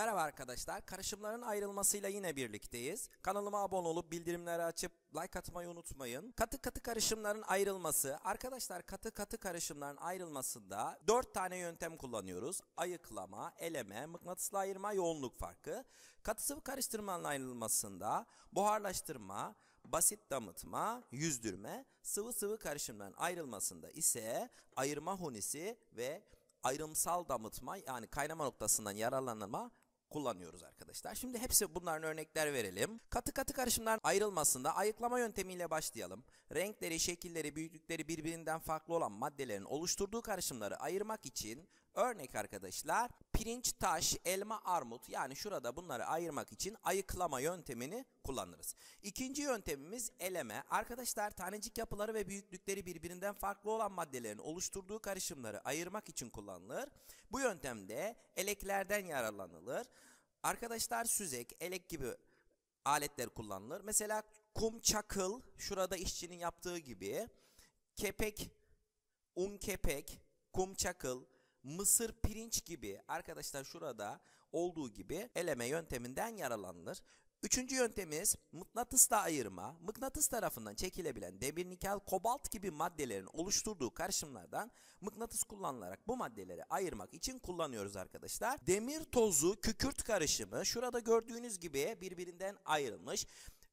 Merhaba arkadaşlar, karışımların ayrılmasıyla yine birlikteyiz. Kanalıma abone olup bildirimleri açıp like atmayı unutmayın. Katı katı karışımların ayrılması, arkadaşlar katı katı karışımların ayrılmasında 4 tane yöntem kullanıyoruz. Ayıklama, eleme, mıknatısla ayırma, yoğunluk farkı. Katı sıvı karıştırmanın ayrılmasında buharlaştırma, basit damıtma, yüzdürme, sıvı sıvı karışımların ayrılmasında ise ayırma hunisi ve ayrımsal damıtma yani kaynama noktasından yararlanma kullanıyoruz arkadaşlar. Şimdi hepsi bunların örnekler verelim. Katı katı karışımlar ayrılmasında ayıklama yöntemiyle başlayalım. Renkleri, şekilleri, büyüklükleri birbirinden farklı olan maddelerin oluşturduğu karışımları ayırmak için Örnek arkadaşlar pirinç, taş, elma, armut yani şurada bunları ayırmak için ayıklama yöntemini kullanırız. İkinci yöntemimiz eleme. Arkadaşlar tanecik yapıları ve büyüklükleri birbirinden farklı olan maddelerin oluşturduğu karışımları ayırmak için kullanılır. Bu yöntemde eleklerden yararlanılır. Arkadaşlar süzek, elek gibi aletler kullanılır. Mesela kum çakıl şurada işçinin yaptığı gibi kepek, un kepek, kum çakıl, mısır, pirinç gibi arkadaşlar şurada olduğu gibi eleme yönteminden yaralanılır. Üçüncü yöntemimiz mıknatısla ayırma. Mıknatıs tarafından çekilebilen demir, nikel, kobalt gibi maddelerin oluşturduğu karışımlardan mıknatıs kullanılarak bu maddeleri ayırmak için kullanıyoruz arkadaşlar. Demir tozu kükürt karışımı şurada gördüğünüz gibi birbirinden ayrılmış.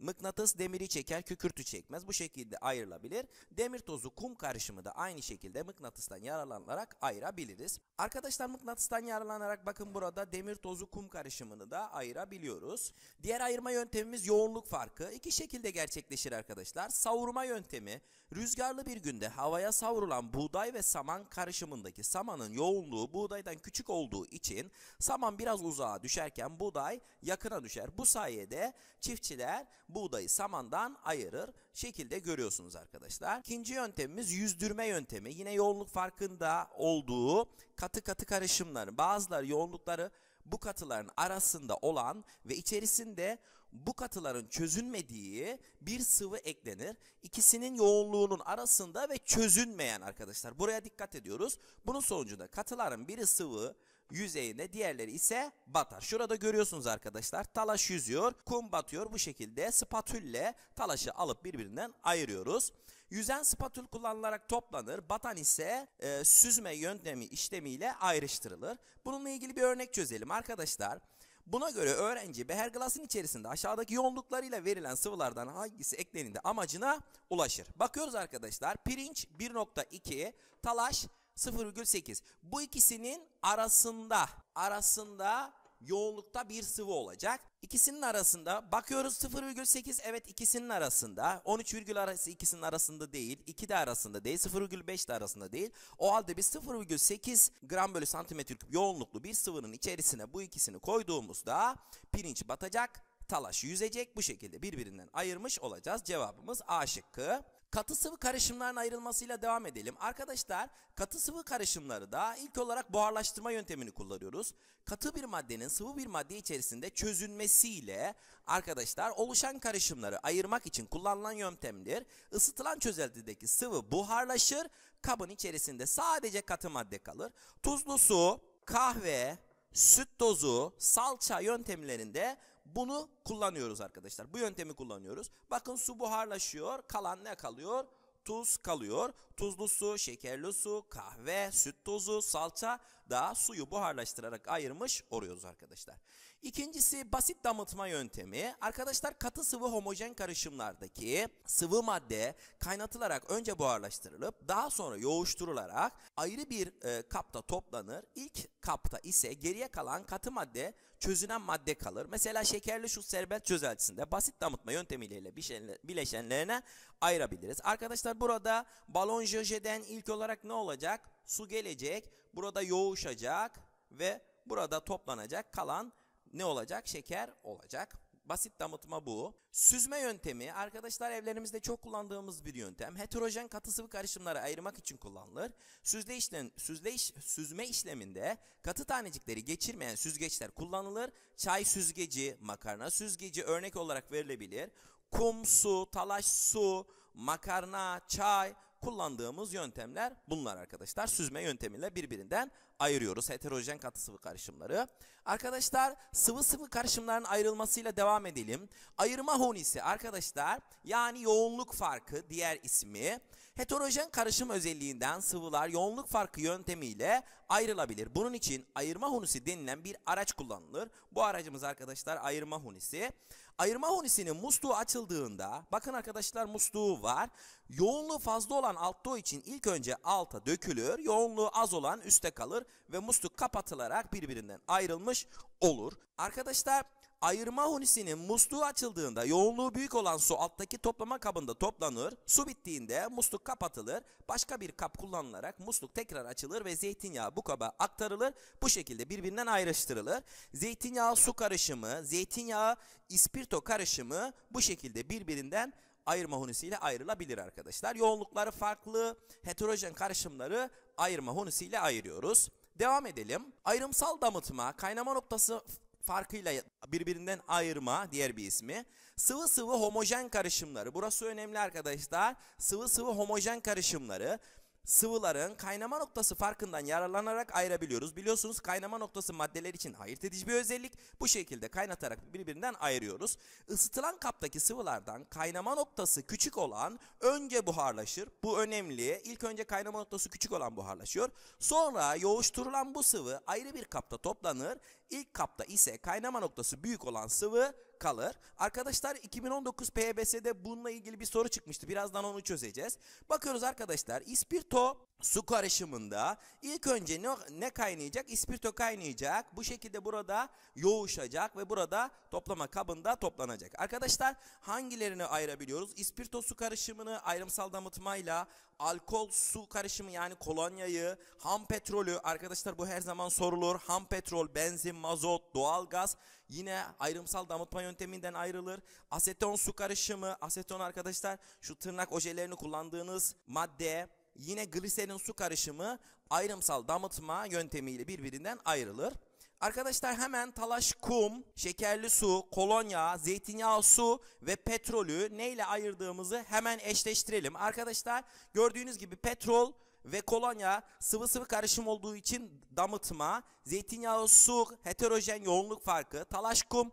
Mıknatıs demiri çeker, kükürtü çekmez. Bu şekilde ayrılabilir. Demir tozu kum karışımı da aynı şekilde mıknatıstan yararlanarak ayırabiliriz. Arkadaşlar mıknatıstan yararlanarak bakın burada demir tozu kum karışımını da ayırabiliyoruz. Diğer ayırma yöntemimiz yoğunluk farkı. İki şekilde gerçekleşir arkadaşlar. Savurma yöntemi rüzgarlı bir günde havaya savrulan buğday ve saman karışımındaki samanın yoğunluğu buğdaydan küçük olduğu için saman biraz uzağa düşerken buğday yakına düşer. Bu sayede çiftçiler buğdayı samandan ayırır. Şekilde görüyorsunuz arkadaşlar. İkinci yöntemimiz yüzdürme yöntemi. Yine yoğunluk farkında olduğu katı katı karışımların bazıları yoğunlukları bu katıların arasında olan ve içerisinde bu katıların çözünmediği bir sıvı eklenir. İkisinin yoğunluğunun arasında ve çözünmeyen arkadaşlar. Buraya dikkat ediyoruz. Bunun sonucunda katıların biri sıvı, yüzeyine diğerleri ise batar. Şurada görüyorsunuz arkadaşlar talaş yüzüyor kum batıyor bu şekilde spatülle talaşı alıp birbirinden ayırıyoruz. Yüzen spatül kullanılarak toplanır batan ise e, süzme yöntemi işlemiyle ayrıştırılır. Bununla ilgili bir örnek çözelim arkadaşlar. Buna göre öğrenci beherglasın içerisinde aşağıdaki yoğunluklarıyla verilen sıvılardan hangisi ekleninde amacına ulaşır. Bakıyoruz arkadaşlar pirinç 1.2, talaş 0,8. Bu ikisinin arasında arasında yoğunlukta bir sıvı olacak. İkisinin arasında bakıyoruz 0,8 evet ikisinin arasında. 13, arası ikisinin arasında değil. 2 de arasında değil. 0,5 de arasında değil. O halde biz 0,8 gram bölü santimetre yoğunluklu bir sıvının içerisine bu ikisini koyduğumuzda pirinç batacak. Talaş yüzecek. Bu şekilde birbirinden ayırmış olacağız. Cevabımız A şıkkı. Katı sıvı karışımların ayrılmasıyla devam edelim. Arkadaşlar katı sıvı karışımları da ilk olarak buharlaştırma yöntemini kullanıyoruz. Katı bir maddenin sıvı bir madde içerisinde çözünmesiyle arkadaşlar oluşan karışımları ayırmak için kullanılan yöntemdir. Isıtılan çözeltideki sıvı buharlaşır. Kabın içerisinde sadece katı madde kalır. Tuzlu su, kahve, süt dozu, salça yöntemlerinde bunu kullanıyoruz arkadaşlar. Bu yöntemi kullanıyoruz. Bakın su buharlaşıyor. Kalan ne kalıyor? Tuz kalıyor. Tuzlu su, şekerli su, kahve, süt tozu, salça da suyu buharlaştırarak ayırmış oluyoruz arkadaşlar. İkincisi basit damıtma yöntemi. Arkadaşlar katı sıvı homojen karışımlardaki sıvı madde kaynatılarak önce buharlaştırılıp daha sonra yoğuşturularak ayrı bir e, kapta toplanır. İlk kapta ise geriye kalan katı madde çözünen madde kalır. Mesela şekerli şu serbest çözeltisinde basit damıtma yöntemiyle bileşenlerine ayırabiliriz. Arkadaşlar burada balon jöjeden ilk olarak ne olacak? Su gelecek, burada yoğuşacak ve burada toplanacak kalan ne olacak? Şeker olacak. Basit damıtma bu. Süzme yöntemi arkadaşlar evlerimizde çok kullandığımız bir yöntem. Heterojen katı sıvı karışımları ayırmak için kullanılır. Süzle işlem, süzle iş, süzme işleminde katı tanecikleri geçirmeyen süzgeçler kullanılır. Çay süzgeci, makarna süzgeci örnek olarak verilebilir. Kum, su, talaş, su, makarna, çay, kullandığımız yöntemler bunlar arkadaşlar. Süzme yöntemiyle birbirinden ayırıyoruz heterojen katı sıvı karışımları. Arkadaşlar sıvı sıvı karışımların ayrılmasıyla devam edelim. Ayırma hunisi arkadaşlar yani yoğunluk farkı diğer ismi heterojen karışım özelliğinden sıvılar yoğunluk farkı yöntemiyle ayrılabilir. Bunun için ayırma hunisi denilen bir araç kullanılır. Bu aracımız arkadaşlar ayırma hunisi. Ayırma hunisinin musluğu açıldığında bakın arkadaşlar musluğu var. Yoğunluğu fazla olan altta için ilk önce alta dökülür. Yoğunluğu az olan üste kalır ve musluk kapatılarak birbirinden ayrılmış olur. Arkadaşlar Ayırma hunisinin musluğu açıldığında yoğunluğu büyük olan su alttaki toplama kabında toplanır. Su bittiğinde musluk kapatılır. Başka bir kap kullanılarak musluk tekrar açılır ve zeytinyağı bu kaba aktarılır. Bu şekilde birbirinden ayrıştırılır. Zeytinyağı su karışımı, zeytinyağı ispirto karışımı bu şekilde birbirinden ayırma hunisiyle ayrılabilir arkadaşlar. Yoğunlukları farklı, heterojen karışımları ayırma hunisiyle ayırıyoruz. Devam edelim. Ayrımsal damıtma kaynama noktası farkıyla birbirinden ayırma diğer bir ismi. Sıvı sıvı homojen karışımları. Burası önemli arkadaşlar. Sıvı sıvı homojen karışımları sıvıların kaynama noktası farkından yararlanarak ayırabiliyoruz. Biliyorsunuz kaynama noktası maddeler için ayırt edici bir özellik. Bu şekilde kaynatarak birbirinden ayırıyoruz. Isıtılan kaptaki sıvılardan kaynama noktası küçük olan önce buharlaşır. Bu önemli. İlk önce kaynama noktası küçük olan buharlaşıyor. Sonra yoğuşturulan bu sıvı ayrı bir kapta toplanır. İlk kapta ise kaynama noktası büyük olan sıvı kalır. Arkadaşlar 2019 PBS'de bununla ilgili bir soru çıkmıştı. Birazdan onu çözeceğiz. Bakıyoruz arkadaşlar ispirto su karışımında ilk önce ne, ne kaynayacak? İspirto kaynayacak. Bu şekilde burada yoğuşacak ve burada toplama kabında toplanacak. Arkadaşlar hangilerini ayırabiliyoruz? İspirto su karışımını ayrımsal damıtmayla, alkol su karışımı yani kolonyayı, ham petrolü arkadaşlar bu her zaman sorulur. Ham petrol, benzin, mazot, doğalgaz yine ayrımsal damıtma yönteminden ayrılır. Aseton su karışımı, aseton arkadaşlar şu tırnak ojelerini kullandığınız madde yine gliserin su karışımı ayrımsal damıtma yöntemiyle birbirinden ayrılır. Arkadaşlar hemen talaş kum, şekerli su, kolonya, zeytinyağı su ve petrolü neyle ayırdığımızı hemen eşleştirelim. Arkadaşlar gördüğünüz gibi petrol ve kolonya sıvı sıvı karışım olduğu için damıtma, zeytinyağı su, heterojen yoğunluk farkı, talaş kum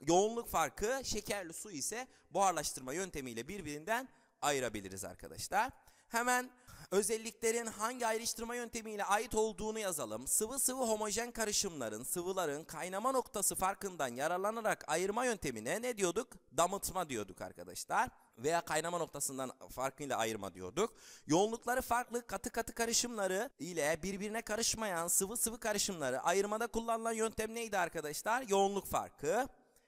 yoğunluk farkı, şekerli su ise buharlaştırma yöntemiyle birbirinden ayırabiliriz arkadaşlar. Hemen Özelliklerin hangi ayrıştırma yöntemiyle ait olduğunu yazalım. Sıvı sıvı homojen karışımların, sıvıların kaynama noktası farkından yararlanarak ayırma yöntemine ne diyorduk? Damıtma diyorduk arkadaşlar veya kaynama noktasından farkıyla ayırma diyorduk. Yoğunlukları farklı katı katı karışımları ile birbirine karışmayan sıvı sıvı karışımları ayırmada kullanılan yöntem neydi arkadaşlar? Yoğunluk farkı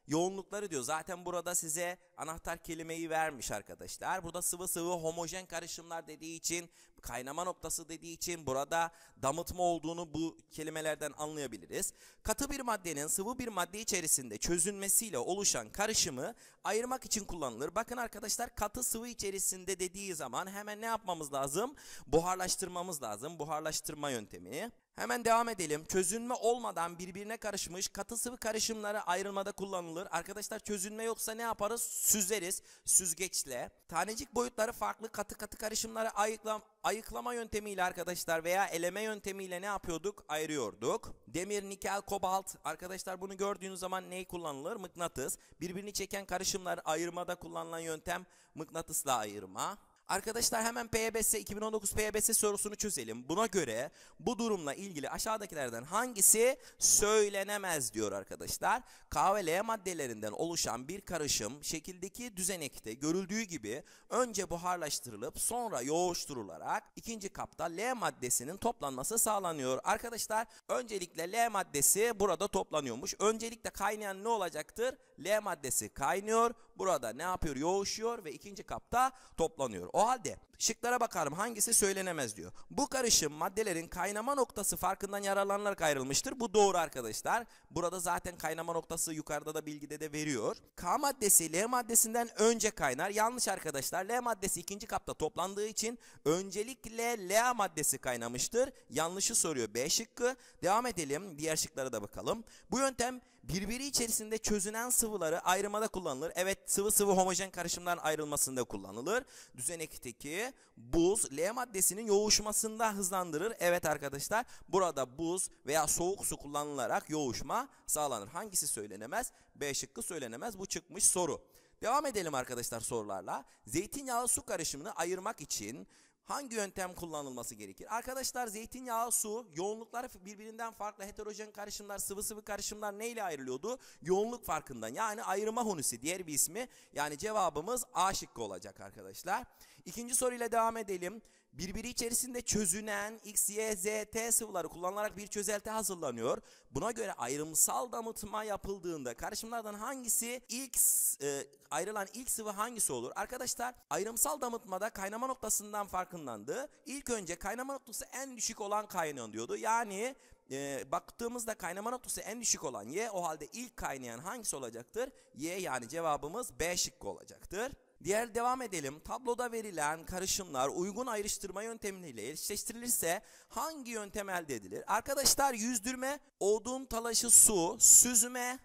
yoğunlukları diyor. Zaten burada size anahtar kelimeyi vermiş arkadaşlar. Burada sıvı sıvı homojen karışımlar dediği için, kaynama noktası dediği için burada damıtma olduğunu bu kelimelerden anlayabiliriz. Katı bir maddenin sıvı bir madde içerisinde çözünmesiyle oluşan karışımı ayırmak için kullanılır. Bakın arkadaşlar katı sıvı içerisinde dediği zaman hemen ne yapmamız lazım? Buharlaştırmamız lazım. Buharlaştırma yöntemini. Hemen devam edelim. Çözünme olmadan birbirine karışmış katı sıvı karışımları ayrılmada kullanılır. Arkadaşlar çözünme yoksa ne yaparız? Süzeriz süzgeçle. Tanecik boyutları farklı katı katı karışımları ayıklam ayıklama yöntemiyle arkadaşlar veya eleme yöntemiyle ne yapıyorduk? Ayırıyorduk. Demir, nikel, kobalt. Arkadaşlar bunu gördüğünüz zaman neyi kullanılır? Mıknatıs. Birbirini çeken karışımlar ayırmada kullanılan yöntem mıknatısla ayırma. Arkadaşlar hemen PYBS 2019 PYBS sorusunu çözelim. Buna göre bu durumla ilgili aşağıdakilerden hangisi söylenemez diyor arkadaşlar. K ve L maddelerinden oluşan bir karışım şekildeki düzenekte görüldüğü gibi önce buharlaştırılıp sonra yoğuşturularak ikinci kapta L maddesinin toplanması sağlanıyor. Arkadaşlar öncelikle L maddesi burada toplanıyormuş. Öncelikle kaynayan ne olacaktır? L maddesi kaynıyor burada ne yapıyor? Yoğuşuyor ve ikinci kapta toplanıyor. O halde şıklara bakarım. hangisi söylenemez diyor. Bu karışım maddelerin kaynama noktası farkından yararlanarak ayrılmıştır. Bu doğru arkadaşlar. Burada zaten kaynama noktası yukarıda da bilgide de veriyor. K maddesi L maddesinden önce kaynar. Yanlış arkadaşlar. L maddesi ikinci kapta toplandığı için öncelikle L maddesi kaynamıştır. Yanlışı soruyor B şıkkı. Devam edelim. Diğer şıklara da bakalım. Bu yöntem birbiri içerisinde çözünen sıvıları ayrımada kullanılır. Evet sıvı sıvı homojen karışımların ayrılmasında kullanılır. Düzenekteki buz L maddesinin yoğuşmasında hızlandırır. Evet arkadaşlar burada buz veya soğuk su kullanılarak yoğuşma sağlanır. Hangisi söylenemez? B şıkkı söylenemez. Bu çıkmış soru. Devam edelim arkadaşlar sorularla. Zeytinyağlı su karışımını ayırmak için Hangi yöntem kullanılması gerekir? Arkadaşlar zeytinyağı, su, yoğunluklar birbirinden farklı heterojen karışımlar, sıvı sıvı karışımlar ne ile ayrılıyordu? Yoğunluk farkından yani ayırma hunusi diğer bir ismi. Yani cevabımız A şıkkı olacak arkadaşlar. İkinci soruyla devam edelim birbiri içerisinde çözünen X, Y, Z, T sıvıları kullanılarak bir çözelti hazırlanıyor. Buna göre ayrımsal damıtma yapıldığında karışımlardan hangisi ilk e, ayrılan ilk sıvı hangisi olur? Arkadaşlar ayrımsal damıtmada kaynama noktasından farkındandı. İlk önce kaynama noktası en düşük olan kaynıyor diyordu. Yani e, baktığımızda kaynama noktası en düşük olan Y o halde ilk kaynayan hangisi olacaktır? Y yani cevabımız B şıkkı olacaktır. Diğer devam edelim. Tabloda verilen karışımlar uygun ayrıştırma yöntemiyle eşleştirilirse hangi yöntem elde edilir? Arkadaşlar yüzdürme, odun talaşı su, süzme,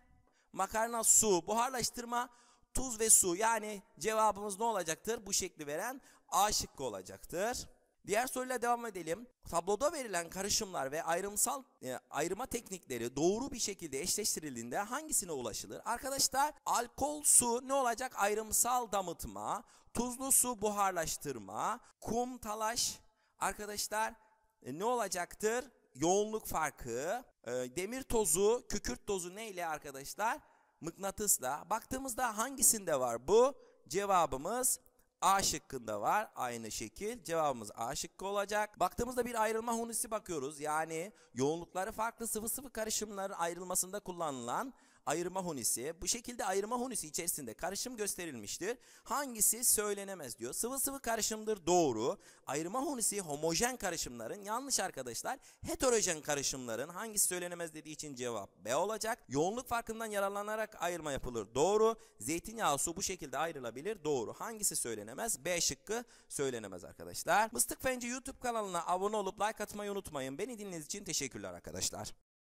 makarna su, buharlaştırma, tuz ve su. Yani cevabımız ne olacaktır? Bu şekli veren A şıkkı olacaktır. Diğer soruyla devam edelim. Tabloda verilen karışımlar ve ayrımsal e, ayrıma teknikleri doğru bir şekilde eşleştirildiğinde hangisine ulaşılır? Arkadaşlar alkol su ne olacak? Ayrımsal damıtma, tuzlu su buharlaştırma, kum talaş arkadaşlar e, ne olacaktır? Yoğunluk farkı, e, demir tozu, kükürt tozu ne ile arkadaşlar? Mıknatısla. Baktığımızda hangisinde var bu? Cevabımız A şıkkında var aynı şekil. Cevabımız A şıkkı olacak. Baktığımızda bir ayrılma hunisi bakıyoruz. Yani yoğunlukları farklı sıvı sıvı karışımların ayrılmasında kullanılan ayırma hunisi. Bu şekilde ayırma hunisi içerisinde karışım gösterilmiştir. Hangisi söylenemez diyor. Sıvı sıvı karışımdır doğru. Ayırma hunisi homojen karışımların yanlış arkadaşlar. Heterojen karışımların hangisi söylenemez dediği için cevap B olacak. Yoğunluk farkından yararlanarak ayırma yapılır doğru. Zeytinyağı su bu şekilde ayrılabilir doğru. Hangisi söylenemez? B şıkkı söylenemez arkadaşlar. Mıstık Fence YouTube kanalına abone olup like atmayı unutmayın. Beni dinlediğiniz için teşekkürler arkadaşlar.